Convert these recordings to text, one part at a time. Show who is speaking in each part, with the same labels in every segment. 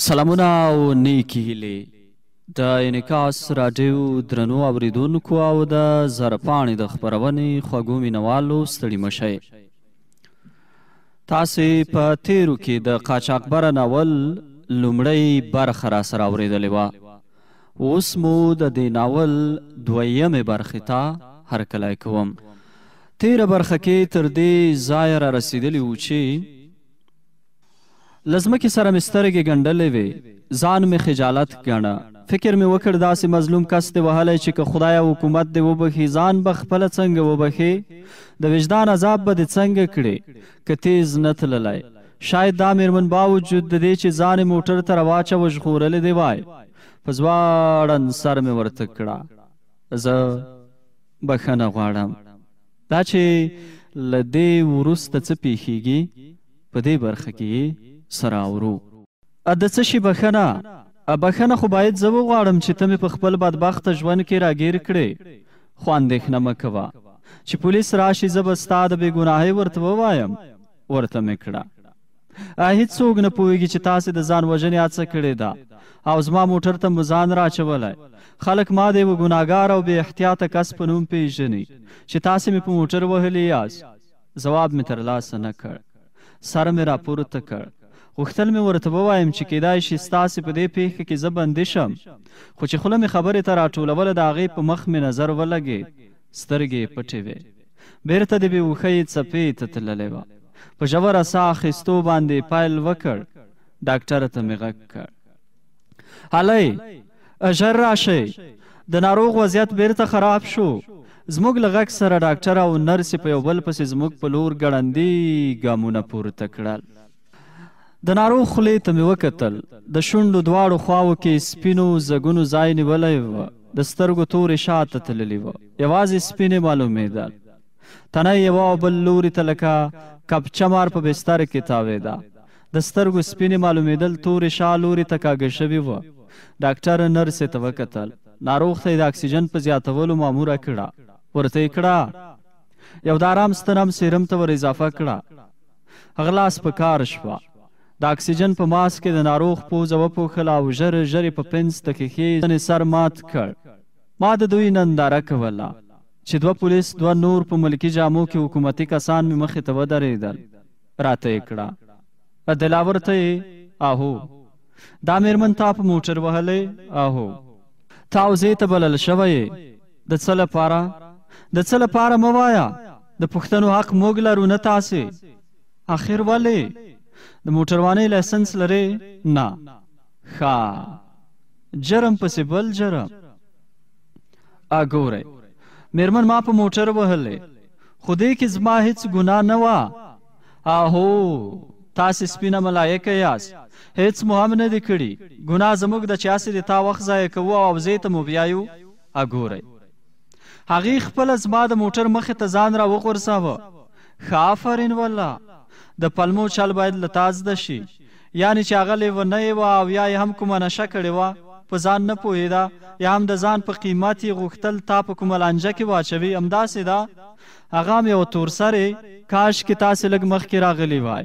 Speaker 1: سلامونه او نیکی هیلې د انعکاس راډیو درنو اوریدونکو او د زرپاڼې د خپرونې خوږو مینوالو ستړي مشئ تاسې په تیرو کې د قاچاقبره ناول لومړۍ برخه را سره اوریدلې وه اوس مو د دې ناول دویمې برخې ته هرکلی کوم تیره برخه کې تر دې ځایه را رسېدلي وو چې لزمکه سره مسترګې ګنډلې وي ځان می خجالت ګڼه فکر می وکړ داسې مظلوم کس دی وهلی چې که خدای حکومت دی وبخي ځان به خپله څنګه وبخي د وجدان عذاب به دې څنګه کړي که تیز نه تللی شاید دا میرمن باوجود د دې چې ځان موټر ته رواچوه ژغورلی دی وای په ځواړن سر مې ورته کړه زه بخښنه غواړم دا چې له دې وروسته څه پیښیږي په دې برخه کې سره اورو ا د څه شي بخنه ا بخنه خو باید زه وغواړم چې ته مې په خپل بدبخت ژوند کې راګیر کړې خو اندېښنه مه کوه چې پولیس راشي زه به ستا د بې ګناهۍ ورته ووایم ورته مې کړه هیڅوک نه پوهیږي چې تاسو د ځان وژنې هڅه کړې ده او زما موټر ته مو ځان راچولی خلک ما د یوه ګناهګار او بې احتیاطه کس په نوم پیژني چې تاسې مې په موټر وهلی یاست ځواب مې ترلاسه نه کړ سر مې راپورته کړ غوښتل مې ورته ووایم چې کیدای شي ستاسې په دې پیښه کې زه بندي شم خو چې خوله مې خبرې ته راټولوله د هغې په مخ مې نظر ولګې سترګې پټې وې بیرته د بې وښۍ څپې ته تللی وه په ژوره ساه اخیستو باندې پیل وکړ ډاکټره ته مې غږ کړ هلئ ژر راشئ د ناروغ وضعیت بیرته خراب شو زموږ له غږ سره ډاکټر او نرسې په یو بل پسې زموږ په لور ګړندي ګامونه پورته کړل د ناروغ خولې ته مې وکتل د شونډو دواړو خواو کې سپینو زګونو ځای نیولی و د سترګو تورې شاته تللي وه یوازې سپینې معلومېدل تنه یې یوه بل لوري ته لکه کپچه مار په بستر کې تاوېده د سترګو سپینې معلومېدل تورې شا لوري ته کاږه شوې وه ډاکټر نرسې ته وکتل ناروغ ته یې د اکسیجن په زیاتولو ماموره کړه ورته یې کړه یو د آرام ستنم سیرم ته ور اضافه کړه هغه لاس په کار شوه د اکسیجن په ماس کې د ناروغ پوزه وپوښل او ژر ژر په پنځ دقیقې ځنې سر مات کړ ما د دوی ننداره کوله چې دوه پولیس دوه نور په ملکی جامو کې حکومتي کسان مې مخې ته ودرېدل راته یې کړه دلاور ته آهو دا میرمن تا په موټر وهلې آهو تا وزې ته بلل شوی د څه لپاره د څه لپاره مه وایه د پښتنو حق موږ لرو نه تاسې آخر ولې د موټروانۍ لایسنس لري نه ښا جرم پسې بل جرم اګوره میرمن ما په موټر وهلې خدای کې زما هیڅ ګناه نه وا آهو تاسې سپینه ملایکه یاست هیڅ مو هم نه دی کړي ګناه زموږ د چاسې د تا وخت ضایع کوو او زه ته مو بیایو اګوره هغې خپله زما د موټر مخې ته ځان را وغورځاوه ښه آفرین والله د پلمو چل باید لتاز ده شي یعنی چې هغه لیوه نه یې وه او یا یې هم کومه نشه کړې وه په ځان نه پوهېده یا هم د ځان په قیمت یې غوښتل تا په کومه لانجه کې واچوي همداسې ده هغه هم یو تورسرې کاش کې تاسې لږ مخکې راغلی وای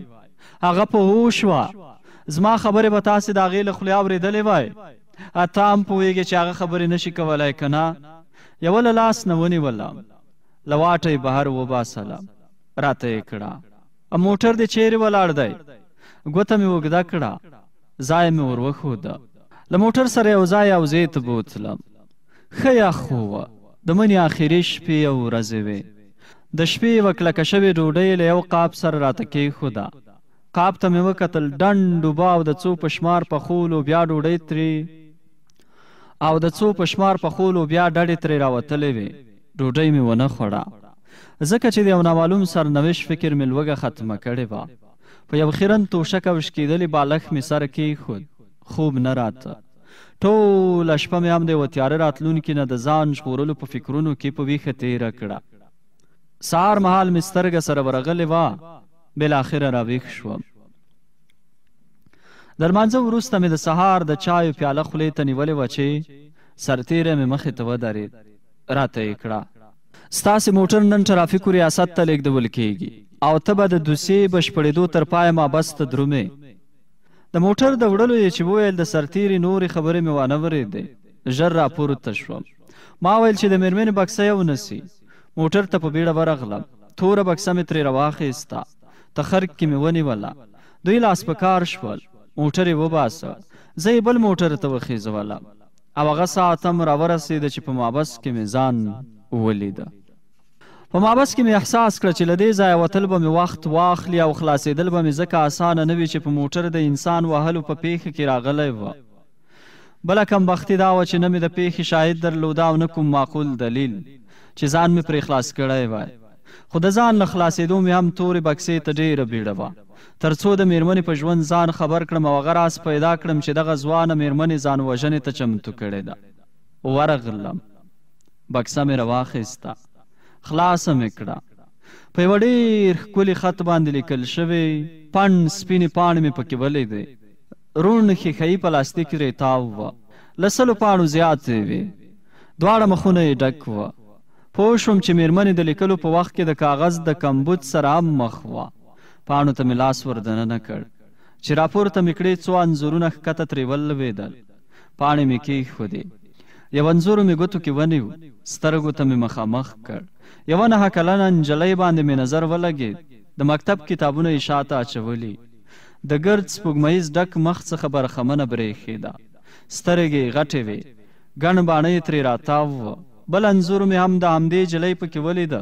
Speaker 1: هغه په هوش وه زما خبرې به تاسې د هغې له خولې اورېدلې وای تا هم پوهېږې چې هغه خبرې نشي کولی که نه یوه له لاس نه ونیولم له واټه یې بهر وباسله راته یې کړه ا موټر دې چیرې ولاړ دی ګوته مې وګدا کړه ځای مې ور وښود له موټر سره یو ځای او زیت بوتلم ښه یا خو د منی اخري شپې او ورځې وې د شپې وکړه کښوې ډوډۍ له یو قاب سره راته کې خدا قاب ته مې وکتل ډنډ وباو د څو پشمار په خولو بیا ډوډۍ تری او د څو پشمار په خولو بیا ډډې ترې راوتلې وې ډوډۍ مې ونه خوړه ځکه چې د یو نامعلوم سرنوشت فکر مې لوږه ختمه کړې وه په یو خیرن توشکه وشکېدلې بالښت مې سر کېښود خوب نه راته ټوله شپه مې هم د یوه تیاره راتلونکي نه د ځان ژغورلو په فکرونو کې په ویښه تېره کړه سهار مهال مې سترګه سره ورغلې وه بلاخره راویښ شوم د لمانځه وروسته مې د سهار د چایو پیاله خولې ته نیولې وه چې سرتیری مې مخې ته ودرېد راته یې کړه ستاسې موټر نن ترافیکو ریاست ته لیږدول کیږي او ته به د دوسیې بشپړېدو تر پایه مابس ته درومې د موټر د وړلو یې چې وویل د سرتیري نورې خبرې مې وانه ورېدې ژر راپورته شوم ما ویل چې د مېرمنې بکسه یې ونیسي موټر ته په بیړه ورغلم توره بکسه مې ترې راواخیسته تخرګ کې مې ونیوله دوی لاس په کار شول موټر یې وباسه زه یې بل موټر ته وخیزولم او هغه ساعت هم راورسېده چې په مابس کې مې ځان ولیده په مابس کې مې احساس کړ چې لدې ځای وتل به مې وخت واخلي او خلاصېدل به مې ځکه اسانه نه وي چې په موټر د انسان وهلو په پیښه کې راغلی و بله کمبختي دا وه چې نه مې د پیښې شاهد درلوده او نه کوم معقول دلیل چې ځان مې پرې خلاص کړی وای خو د ځان نه خلاصېدو مې هم تورې بکسې ته ډېره بیړه وه تر څو د میرمنې په ژوند ځان خبر کړم او هغه راز پیدا کړم چې دغه ځوانه میرمنې ځان وژنې ته چمتو کړې ده ورغلم بکسه مې راواخیسته خلاصه مې کړه په یوه ډېر ښکلي خط باندې لیکل شوی پڼ سپینې پاڼې مې پکې ولیدې روڼ ښیښایي پلاستیک ریتاو وه له سلو پاڼو زیاتې وې دواړه مخونه یې ډک وه پوه شوم چې میرمنې د لیکلو په وخت کې د کاغذ د کمبود سره هم مخ وه پاڼو ته مې لاس وردننه کړ چې راپورته مې کړې څو انځورونه ښکته ترې ولوېدل پاڼې مې کېښودې یو انزور مې ګوتو کې ونیو سترګو ته مې مخامخ کړ یو نه کلنه نجلۍ باندې مې نظر ولګید د مکتب کتابونه یې شاته اچولي د ګرد سپوږمیز ډک مخ څخه برخمنه برېښېده سترګې غټې وې ګڼ باڼه ترې راتاو بل انزور مې هم د همدې جلۍ پکې ولیده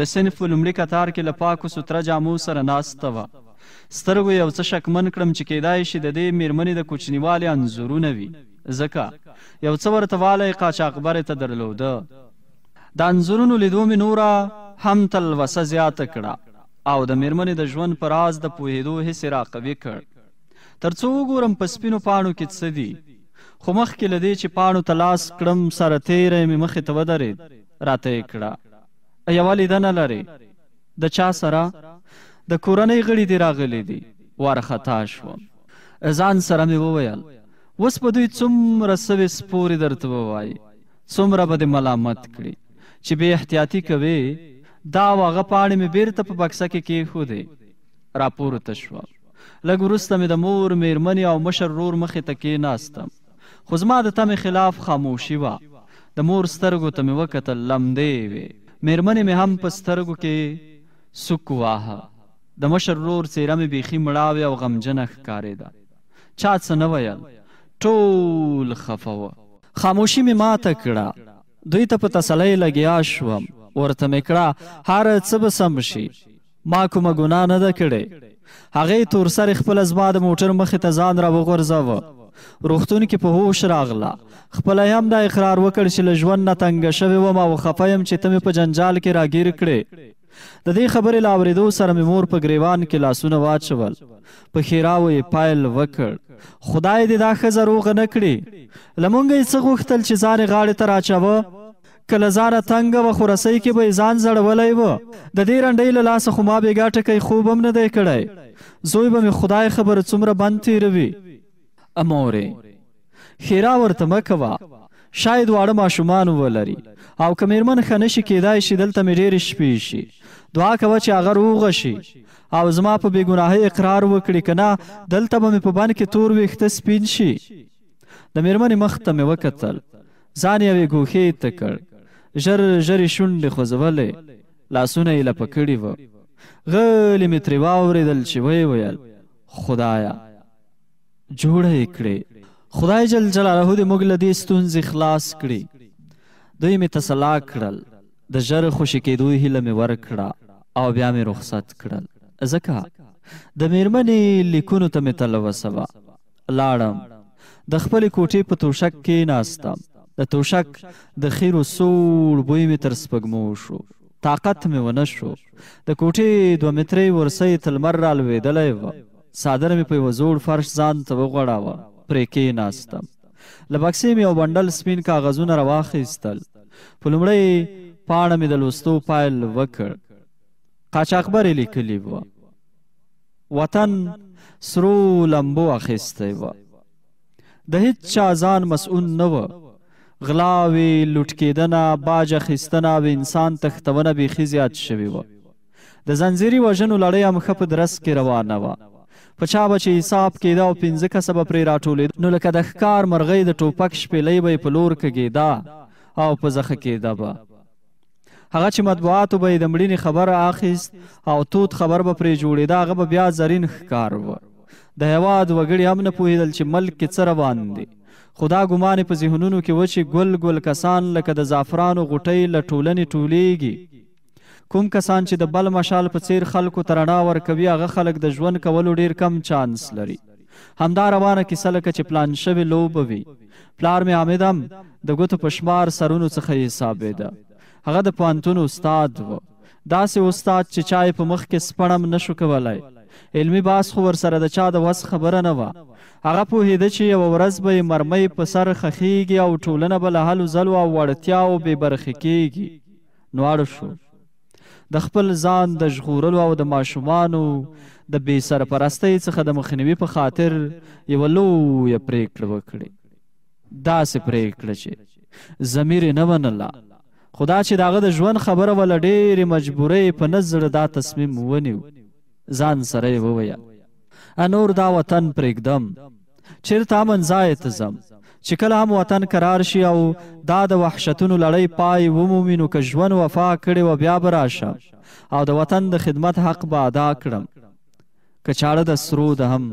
Speaker 1: د صنف په لومړي قطار کې له پاکو سوتره جامو سره ناسته وه سترګو یو څه شکمن کړم چې کیدای شي د دې میرمنې د کوچنیوالي انځورونه وي زکه یو څه ورته والی قاچاقبر ته درلوده د انځورونو لیدو مې نوره هم تلوسه زیاته کړه او د میرمنې د ژوند په راز د پوهېدو هسې راقوي کړ تر څو وګورم په سپینو پاڼو کې څه دي خو مخکې له دې چې پاڼو ته لاس کړم سره تیری مې مخې ته ودرېد راته یې کړه یوه لیدنه لرې د چا سره د کورنۍ غړي دې راغلي دي وارخطا شوم ځان سره مې وویل اوس په دوی څومره سوې سپورې درته ووایي څومره به دې ملامت کړي چې بې احتیاطي کوې دا واغه پاڼې مې بیرته په بکسه کې کیښودې راپورته شوه لږ وروسته مې د مور میرمنې او مشر رور مخې ته کېناستم خو زما د تمې خلاف خاموشي وه د مور سترګو ته مې وکتل لمدې وې میرمنې مې هم په سترګو کې سک واهه د مشر رور څېره مې بیخي مړاوې او غمجنه ښکارېده چا څه نه ویل ټول خفوه خاموشي مې ماته کړه دوی ته په تسلی لګیا شوم ورته مې کړه هر څه به سم شي ما کومه ګناه نه ده کړې هغې تور سر خپل زما د موټر مخې ته ځان را وغورځوه روغتون کې په هوش راغله خپله هم دا اقرار وکړ چې له ژوند نه تنګه شوې وم او خفه یم چې ته مې په جنجال کې راګیر کړې د دې خبرې له اورېدو سره مې مور په ګریوان کې لاسونه واچول په ښیراو یې پایل وکړ خدای دې دا ښځه روغه نه کړي له موږ یې څه غوښتل چې ځان یې غاړې ته راچاوه که له ځانه تنګه وه خو رسۍ کې به یې ځان زړولی و د دې رنډۍ له لاسه خو ما بې ګاټکی خوب هم نه دی کړی زوی به مې خدای خبره څومره بند تیروي امورې ښیرا ورته مه کوه شاید واړه ماشومان ولري او که میرمن ښه نشي کیدای شي دلته مې ډېرې شپې شي دعا کوه چې هغه روغه شي او زما په بېګناهۍ اقرار وکړي که نه دلته به مې په بند کې تور ویښته سپین شي د میرمنې مخ ته مې وکتل ځان یې ګوښې ته کړ ژر ژر یې شونډې خوځولې لاسونه یې لپه کړي وه غلې مې ترې واورېدل چې ویې ویل خدایه جوړه یې کړې خدای جل جلاله دې موږ له دې ستونزې خلاص کړي دوی مې تسلا کړل د ژر خوشي کېدو هیله مې ورکړه او بیا مې رخصت کړل ځکه د میرمنې لیکونو ته مې تلوسه وه لاړم د خپلې کوټې په توشک کې ناستم د توشک د خیرو سوړ بوی مې تر سپږمو شو طاقت مې ونه شو د کوټې دوه مترې ورسۍ تلمر رالوېدلی وه څادر مې په یوه زوړ فرش ځان ته وغوړاوه پرې کېناستم له بکسې مې یو بنډل سپین کاغذونه راواخیستل په لومړۍ پاڼه مې د لوستو پیل وکړ قاچاقبر یې لیکلي وه وطن سرو لمبو اخیستی وه د هیڅ چا ځان مسؤول نه و غلاوې لوټ کېدنه باج اخیستنه او انسان تښتونه بیخي زیات شوې وه د زنځیري وژنو لړۍ هم ښه په درس کې روانه وه په چا به چې حساب کېده او پنځه کسه به پرې راټولېده نو لکه د ښکار مرغۍ د ټوپک شپېلۍ به یې په لور کږېده او په زخه کېده به هغه چې مطبوعاتو به یې د مړینې خبره اخیست او توت خبر به پرې جوړېده هغه به بیا زرین ښکار و د هیواد وګړي هم نه پوهېدل چې ملک کې څه روان دي خدا ګمان په ذهنونو کې و چې ګل ګل کسان لکه د زعفرانو غوټۍ له ټولنې ټولیږي کوم کسان چې د بل مشال په څیر خلکو ترنا ور کوي هغه خلک د ژوند کولو ډیر کم چانس لري همدا روانه کیسه لکه چې پلان شوی لوب وي پلار مې حامدم د ګوتو پشمار سرونو څخه حسابېده هغه د پوهنتون استاد و داسې استاد چې چای په مخ کې سپړم نشو کولای علمی باس خو ورسره د چا د وس خبره نه وه هغه پوهېده چې یوه ورځ به یې مرمۍ په سر خښیږي او ټولنه به له هلو ځلو او وړتیاو بې برخې کیږي نو اړ شو د خپل ځان د ژغورلو او د ماشومانو د بې سرپرستۍ څخه د مخنیوي په خاطر یوه لویه پریکړه وکړي داسې پریکړه چې ضمیر یې نه منله خو دا چې د هغه د ژوند خبره وله ډېرې مجبورۍ په نه زړه دا تصمیم ونیو ځان سره یې وویل انور دا وطن پرېږدم چېرته امن ځای ته ځم چې کله هم وطن قرار شي او دا د وحشتونو لړۍ پای ومومي نو که ژوند وفا کړې و بیا به راشه او د وطن د خدمت حق به ادا کړم که چاړه د سرو د هم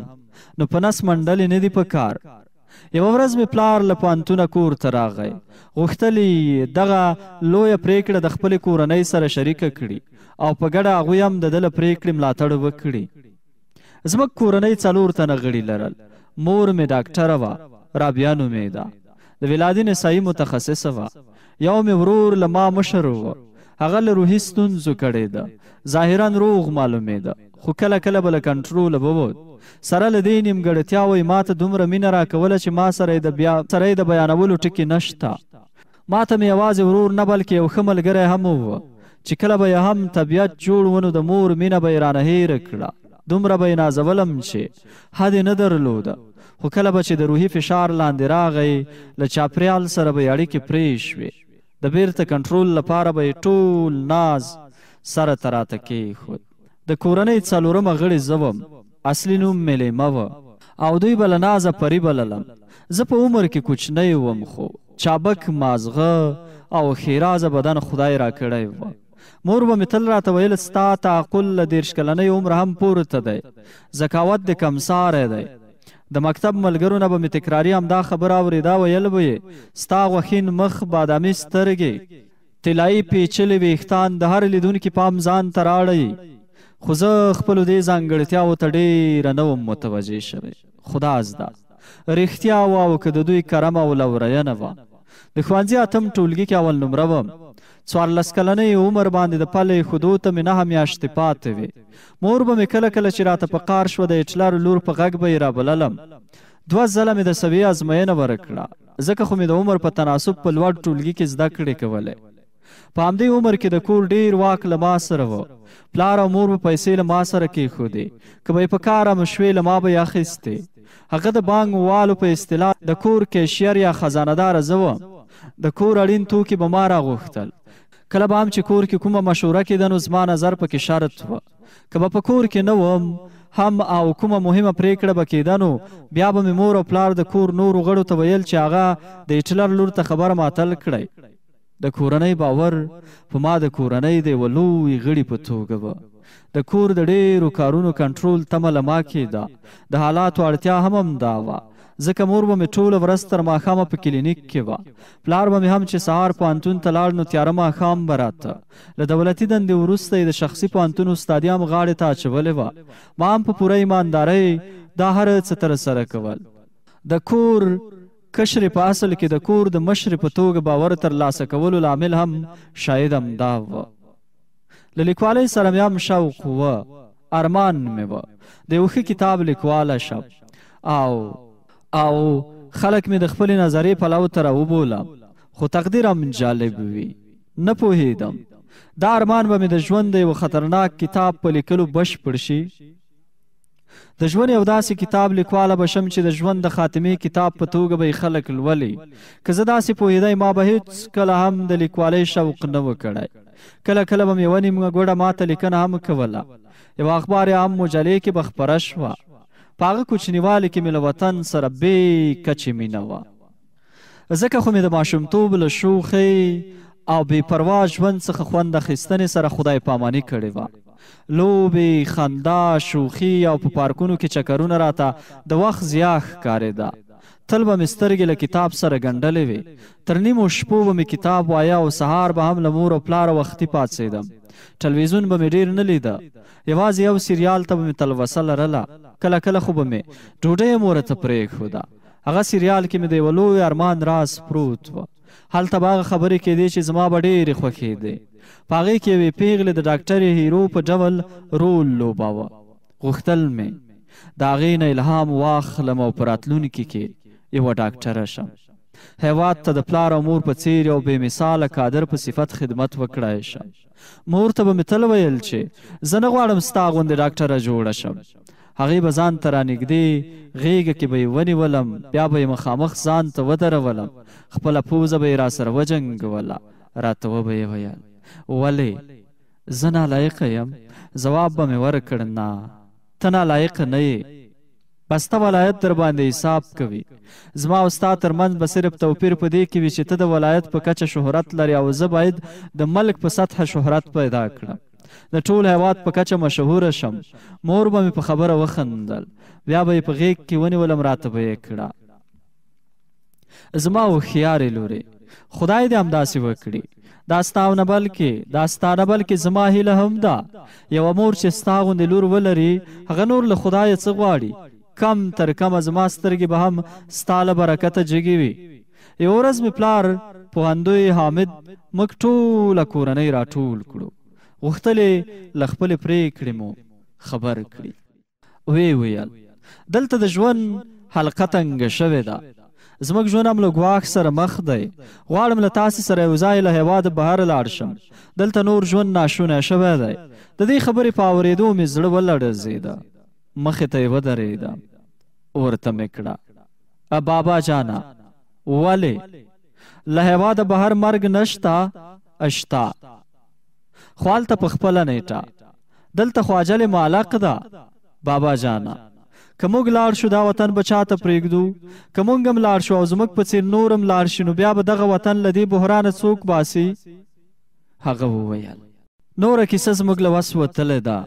Speaker 1: نو په نس منډلې نه دي په کار یوه ورځ مې پلار له پوهنتونه کور ته راغی غوښتل دغه لویه پرېکړه د خپلې کورنۍ سره شریکه کړي او په ګډه هغوی هم د ده له پرېکړې ملاتړ وکړي زموږ کورنۍ څلور تنه غړي لرل مور مې ډاکټره وه رابیا نومیده د ولادي نسایي متخصصه وه یو مې ورور لما مشر و هغه له روحي ستونزو کړی ده ظاهرا روغ معلومېده خو کله کله به له کنټروله ووت سره له دې نیمګړتیا وایي ما ته دومره مینه راکوله چې ما سره د بیا سره د بیانولو ټکي نشته ما ته مې یوازې ورور نه بلکې یو ښه ملګری هم و چې کله به یې هم طبیعت جوړ ونو د مور مینه به یې رانه هېره کړه دومره به یې نازولم چې حد یې نه درلوده خو کله به چې د روحي فشار لاندې راغی له چاپریال سره به اړیکې پرې شوې د بیرته کنټرول لپاره به ټول ناز سره تراته کېښود د کورنۍ څلورمه غړي زوم اصلي نوم میلیمه وه او دوی به له نازه پري بللم زه په عمر کې کوچنی وم خو چابک مازغه او خیراز بدن خدای را کړی و مور به مې تل راته ویل ستا تعقل له دېرش کلنۍ عمره هم پورته دی ذکاوت د کمساری دی د مکتب ملګرو نه به مې تکراري همدا خبره اورېدا ویل به یې ستا غوښین مخ بادامي سترګې طلایي پیچلې ویښتان د هر لیدونکي پام ځان ته راړی خو زه خپلو دې ځانګړتیاو ته ډېره نه وم متوجه شوی خدا زده رښتیا واو که د دوی کرم او لورینه وه د ښوونځي اتم ټولګي کې اول نمره وم څوارلس کلنۍ عمر باندې د پلې خودو ته مې نهه میاشتې پاتې وې مور به مې کله کله چې راته په قار شوه د اټلار لور په غږ به یې رابللم دوه ځله مې د سویې ازموینه ورکړه ځکه خو مې د عمر په تناسب په لوړ ټولګي کې زده کړې کولې په همدې عمر کې د کور ډیر واک له ما سره و پلار او مور به پیسې له ما سره کېښودې که به یې په کار هم شوې له ما به یې اخیستې هغه د بانک والو په اصطلاح د کور کیشیر یا خزانهداره زه وم د کور اړین توکي به ما راغوښتل کله به هم چې کور کې کومه مشوره کېده نو زما نظر پکې شرط و که به په کور کې نه وم هم او کومه مهمه پریکړه به کېده نو بیا به مې مور او پلار د کور نورو غړو ته ویل چې هغه د هټلر لور ته خبره ماتل کړی د کورنۍ باور په ما د کورنۍ د یوه لوی غړي په توګه به د کور د ډیرو کارونو کنټرول تمه لما کېده د حالاتو اړتیا هم همدا وه ځکه مور به مې ټوله ورځ تر ماښامه په کلینیک کې وه پلار به مې هم چې سهار پوهنتون ته لاړ نو تیاره ماښام به راته له دولتي دندې وروسته یې د شخصي پوهنتون استادي هم غاړې ته اچولې وه ما هم په پوره ایماندارۍ دا هر څه ترسره کول د کور کشر په اصل کې د کور د مشر په توګه باور تر لاسه کولو لامل هم شاید هم دا و له لیکوالۍ سره مې هم شوق و ارمان مې و د یو ښه کتاب لیکواله شم او او خلک مې د خپل نظرې پلو ته راوبوله خو تقدیرم جالب وي نه پوهیدم دا ارمان به مې د ژوند یو خطرناک کتاب په لیکلو بشپړ شي د ژوند یو داسې کتاب لیکواله به شم چې د ژوند د خاتمې کتاب په توګه به خلک لولي که زه داسې پوهیدای ما به هیڅ کله هم د لیکوالۍ شوق نه وکړی کله کله به مې یوه نیمه ګوډه ماته لیکنه هم کوله یوه اخبار یې هم مجلې کې به خپره شوه پاغه کوچنیواله کې مې وطن سره به کچې مینه و ځکه خو مې د ماشومتوب له شوخې او بې پروا ژوند څخه خوند اخیستنې سره خدای پاماني کړې وه لوبې خندا شوخي او په پارکونو کې چکرونه راته د وخت ضیا ښکارېده تل به مې سترګې له کتاب سره ګنډلې وې تر نیمو شپو به مې کتاب وایه او سهار به هم له مور او پلاره وختي پاڅېدم ټلویزیون به مې ډیر نه لیده یوازې یو سیریال ته به مې تلوسه لرله کله کله خو به مې ډوډۍ هم ورته پرېښوده هغه سیریال کې مې د یوه لوی ارمان راز پروت و هلته به هغه خبرې کېدې چې زما به ډېرې خوښېدې په هغې کې یوې پیغلې د ډاکټرې هیرو په ډول رول لوباوه غوښتل مې د هغې نه الهام واخلم او په راتلونکي کې یوه ډاکټره شم هیواد ته د پلار او مور په څیر یو بې مثاله کادر په صفت خدمت وکړای شم مور ته به مې تل ویل چې زه نه غواړم ستا غوندې ډاکټره جوړه شم هغې به ځان ته رانږدې غېږه کې به یې ونیولم بیا به یې مخامخ ځان ته ودرولم خپله پوزه به یې راسره وجنګوله راته وبه یې ویل ولې زه نالایقه یم ځواب به مې ورکړ نه ته نالایقه نه یې پسته ولایت در باندې حساب کوي زما او ستا ترمنځ به صرف توپیر په دې کې وي چې ته د ولایت په کچه شهرت لري او زه باید د ملک په سطحه شهرت پیدا کړم د ټول هیواد په کچه مشهوره شم مور به مې په خبره وخندل بیا به یې په غیږ کې ونیولم راته به یې کړه زما هوښیارې لورې خدای دې همداسې وکړي دا ستاو نه بلکې دا ستانه بلکې زما هیله هم ده یوه مور چې ستا غوندې لور ولري هغه نور له خدایه څه غواړي کم تر کم از ما سترګې به هم ستاله برکته جګې وي یو ورځ مې پلار پوهندوی حامد موږ ټوله کورنۍ راټول کړو غوښتلې له خپلې پرېکړې مو خبر کړي وی ویل دلته د ژوند حلقه تنګه شوې ده زموږ ژوند هم له ګواښ سره مخ دی غواړم له تاسې سره یو ځای له هېواده بهر لاړ شم دلته نور ژوند ناشونی شوی دی د دې خبرې په اورېدو مې زړه ولړزېده مخې ته یې ودرېده ورته مې کړه بابا جانا ولې له هېواده بهر مرګ نشته اشتا خوالته په خپله نیټه دلته خواجل معلق ده بابا جانا که موږ لاړ شو دا وطن به چاته پرېږدو که موږ هم لاړ شو او زموږ په څېر نور هم لاړ شي نو بیا به دغه وطن له دې بحرانه څوک باسي هغه وویل نوره کیسه زموږ له وس وتلې ده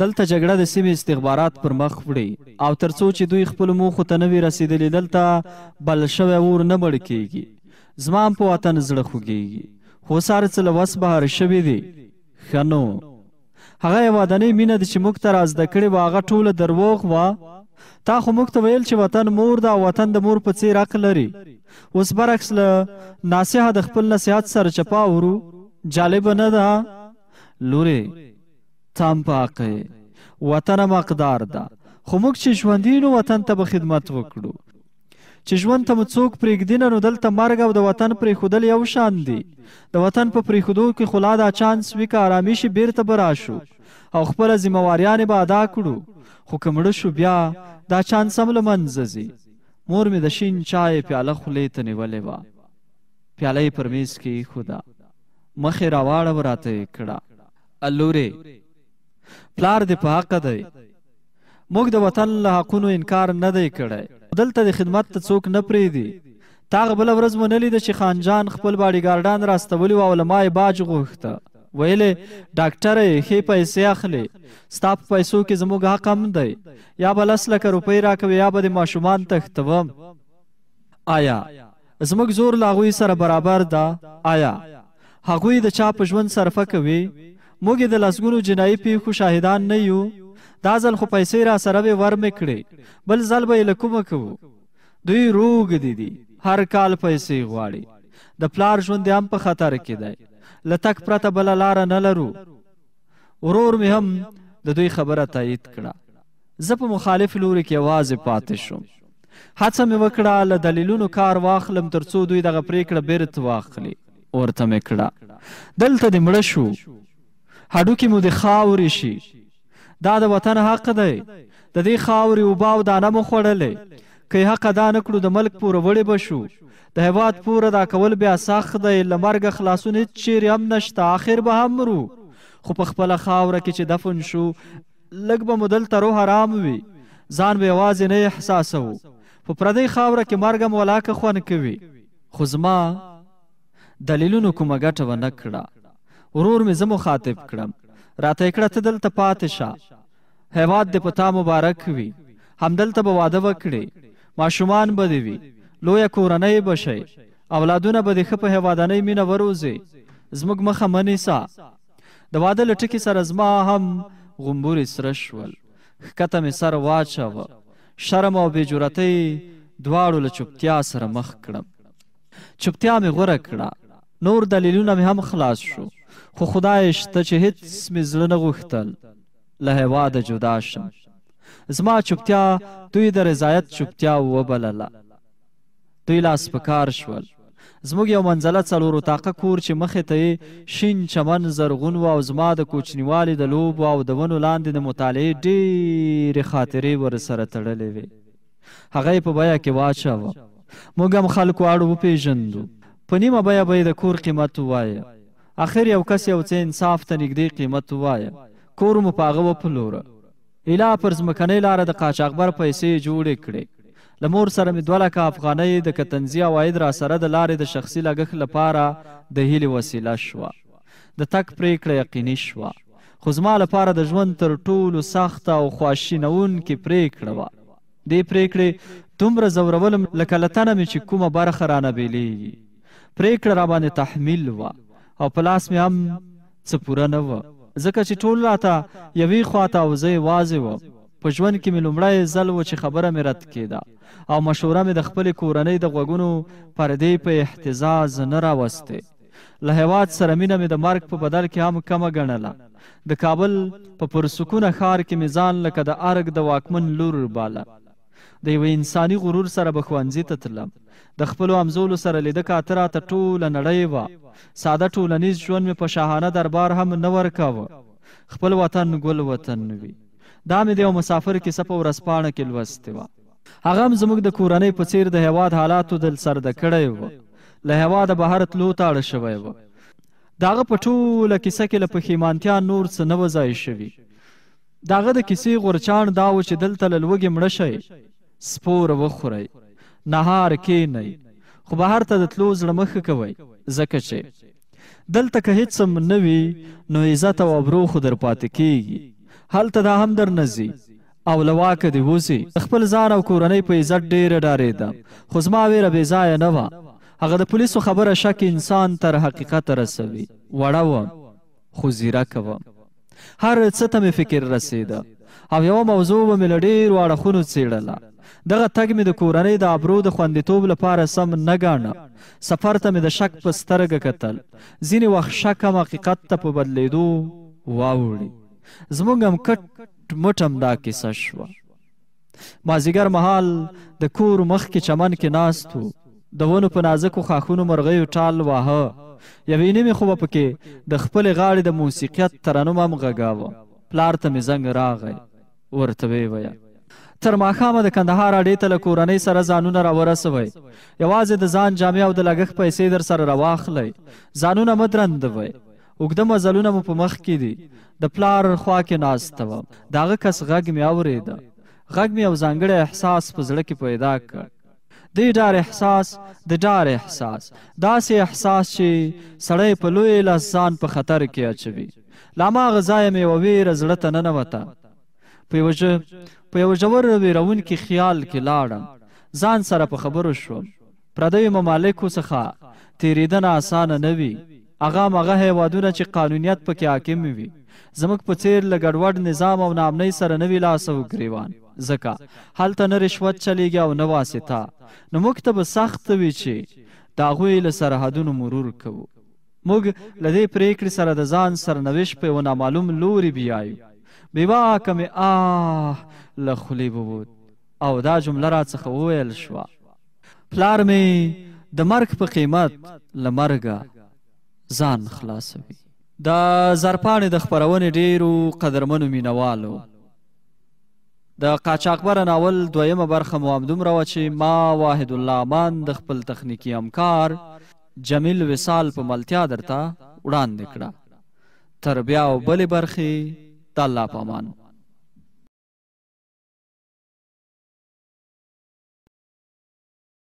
Speaker 1: دلته جګړه د سیمې استخبارات پر مخ وړي او ترڅو چې دوی خپل موخو ته نه وي رسیدلي دلته بل شوی اور نه مړ کیږي زما په وطن زړه خوږیږي خو ساره څه له وس بهر شوي دي ښه نو هغه یوادنۍ مینه ده چې موږ ته را زده کړې وه هغه ټوله دروغ وه تا خو موږ ته ویل چې وطن مور ده او وطن د مور په څېر حق لري اوس برعکس له ناصحه د خپل نصیحت سره چپا ورو جالبه نه ده لورې تام پاکه وطن مقدار ده خو موږ چې ژوندي نو وطن ته به خدمت وکړو چې ژوند ته مو څوک پرېږدي نو دلته مرګ او د وطن پرېښودل یو شان دي د وطن په پرېښودو کې خو لا دا چانس وي که ارامي شي بیرته به راشو او خپله ذمواریانې به ادا کړو خو که مړه شو بیا دا چانس هم له منځه ځي مور مې د شین چای پیاله خولې ته نیولې وه پیاله یې پر میز کېښوده مخې راواړه راته یې کړه الورې پلار دې په حق دی موږ د وطن له حقونو انکار نه دی کړی دلته د خدمت ته څوک نه پرېږدي تا بل ورځ مو نه لیده چې خان جان خپل باډي ګارډان راستولی و او له ما یې باج غوښته ویلې ډاکټر ښې پیسې اخلي ستا په پیسو کې زموږ حق هم دی یا به لس لکه روپۍ راکوي یا به د ماشومان تښتوم آیا زموږ زور له هغوی سره برابر ده آیا هغوی د چا په ژوند صرفه کوي موږ د لسګونو جنایي پیښو شاهدان نه یو دا ځل خو پیسې را سره به ورمې کړې بل ځل به یې له کومه کوو دوی روغ دي دي هر کال پیسې غواړي د پلار ژوند هم په خطر کې دی له تک پرته بله لاره نه لرو ورور مې هم د دوی خبره تایید کړه زه په مخالف لوري کې یوازې پاتې شوم هڅه مې وکړه له دلیلونو کار واخلم تر څو دوی دغه پریکړه بیرته واخلي ورته مې کړه دلته دې مړه شو هډوکې مو د خاورې شي دا د وطن حق دی د دې خاورې اوبه او دانه مو خوړلې که حق ادا نه کړو د ملک پوره وړې به شو د هیواد پوره دا کول بیا سخت دی له مرګه خلاصون هېڅ چیرې هم نشته آخر به هم مرو خو په خپله خاوره کې چې دفن شو لږ به مو دلته روح ارام وي ځان به یوازې نه احساسوو په پردۍ خاوره کې مرګ هم ولاکه خوند کوي خو زما دلیلونو کومه ګټه ونه کړه ورور مې زه مخاطب کړم راته یې کړه ته دلته پاتې شه هیواد دې په تا مبارک وي همدلته به واده وکړې ماشومان به دې وي لویه کورنۍ به شئ اولادونه به دې ښه په هیوادنۍ مینه وروزي زموږ مخه مه نیسه د واده له ټکي سره زما هم غومبورې سره شول ښکته مې سر واچاوه شرم او بېجورتۍ دواړو له چوپتیا سره مخ کړم چوپتیا مې غوره کړه نور دلیلونه مې هم خلاص شو خو خدای شته چې هیڅ مې زړه نه غوښتل له هیواده جدا شم زما چوپتیا دوی د رضایت چوپتیا وبلله دوی لاس په کار شول زموږ یو منځله څلور اتاقه کور چې مخې ته یې شین چمن زرغون و او زما د کوچنیوالي د لوبو او د ونو لاندې د مطالعې ډېرې خاطرې ورسره تړلې وې هغه یې په بیه کې واچاوه موږ هم خلکو اړ وپېژندو په نیمه بیه به یې د کور قیمت ووایه اخر یو کس یو څه انصاف ته نږدې قیمت ووایه کور مو په هغه وپلوره ایله پر ځمکنۍ لاره د قاچاقبر پیسې جوړې کړې له مور سره مې دوه لکه افغانۍ د کتنځي عواید راسره د لارې د شخصي لګښت لپاره د هیلې وسیله شوه د تک پریکړه یقیني شوه خو زما لپاره د ژوند تر ټولو سخته او خواشینونکې پریکړه وه دې پریکړې دومره زورولم لکه له تنه مې چې کومه برخه رانه بېلېږي پریکړه راباندې تحمیل وه او پلاس مې هم څه پوره نه و ځکه چې ټول راته یوې خواته او زه یوازې وم په ژوند کې مې لومړی ځل و چې خبره مې رد کېده او مشوره مې د خپلې کورنۍ د غوږونو پردې په احتزاز نه راوستې له هیواد سره مینه مې د مرګ په بدل کې هم کمه ګڼله د کابل په پرسکونه ښار کې مې ځان لکه د ارګ د واکمن لور باله د یو انساني غرور سره به ښوونځي ته تلم د خپلو همزولو سره لیده کاته راته ټوله نړۍ وه ساده ټولنیز ژوند مې په شاهانه دربار هم نه ورکاوه خپل وطن ګل وطن وي دا مې د یو مسافر کیسه په ورځپاڼه کې لوستې وه هغه هم زموږ د کورنۍ په څیر د هیواد حالاتو دل سرده کړی و له هیواده بهر تلو تاړه شوی و د هغه په ټوله کیسه کې له پښیمانتیا نور څه نه وه ځای شوي د هغه د کیسې غورچاڼ دا و چې دلته له لوږې مړه شئ سپور وخورئ نهار کینئ خو بهر ته د تلو زړه مخه کوئ ځکه چې دلته که هیڅ هم نه وي نو عزت او ابرو خو در پاتې کیږي هلته دا هم در نه ځي او له واکه دې وځي خپل ځان او کورنۍ په عزت ډېره ډارېده خو زما ویره بې ځایه نه وه هغه د پولیسو خبره شک انسان تر حقیقت رسوي وړه وم خو ځیرک وم هر څه ته مې فکر رسېده او یوه موضوع به مې له ډېرو اړخونو څېړله دغه تګ مې د کورنۍ د ابرو د خوندیتوب لپاره سم نه ګاڼه سفر ته مې د شک په سترګه کتل ځینې وخت شک هم حقیقت ته په بدلېدو واوړي زموږ هم کټ مټ هم دا کیسه شوه مازیګر مهال د کور مخکې چمن کې ناست وو د ونو په نازکو ښاخونو مرغیو ټال واهه یوې نیمې خو به پکې د خپلې غاړې د موسیقیت ترنم هم غږاوه پلار ته مې زنګ راغی ورته ویې ویل تر ماښامه د کندهار اډې ته له کورنۍ سره ځانونه راورسوئ یوازې د ځان جامې او د لګښت پیسې در سره راواخلئ ځانونه مه درندوئ اوږده مزلونه مو په مخ کې دي د پلار خوا کې ناست وم د هغه کس غږ مې اورېده غږ مې یو ځانګړی احساس په زړه کې پیدا کړ د ډار احساس د ډار احساس داسې احساس چې سړی په لوی لاس ځان په خطر کې اچوي لاما غذای مې وویره زړه ته ننوته په یو په یو ژور ویرونکي خیال کې لاړم ځان سره په خبرو شوم پردیو ممالکو څخه تیریدنه اسانه نه وي هغه مغه هیوادونه چې قانونیت پکې حاکم وي زموږ په څیر له ګډوډ نظام او نامنۍ سره نه وي لاس او ګریوان ځکه هلته نه رشوت چلیږي او نه واسطه نو موږ ته به سخت وي چې د هغوی له سرحدونو مرور کوو موږ له دې پریکړې سره د ځان سرنوشت په یوه نامعلوم لوري بیایو بواک مې آه له خولې ووت او دا جمله را څخه وویل شوه پلار مې د مرګ په قیمت له مرګه ځان خلاصوي د زرپاڼې د خپرونې ډیرو قدرمنو مینوالو د قاچاقبر ناول دویمه برخه مو همدومره وه چې ما واحد الله امان د خپل تخنیکی همکار جمیل وصال په ملتیا درته وړاندې کړه تر بیا او بلې برخې ताला पामान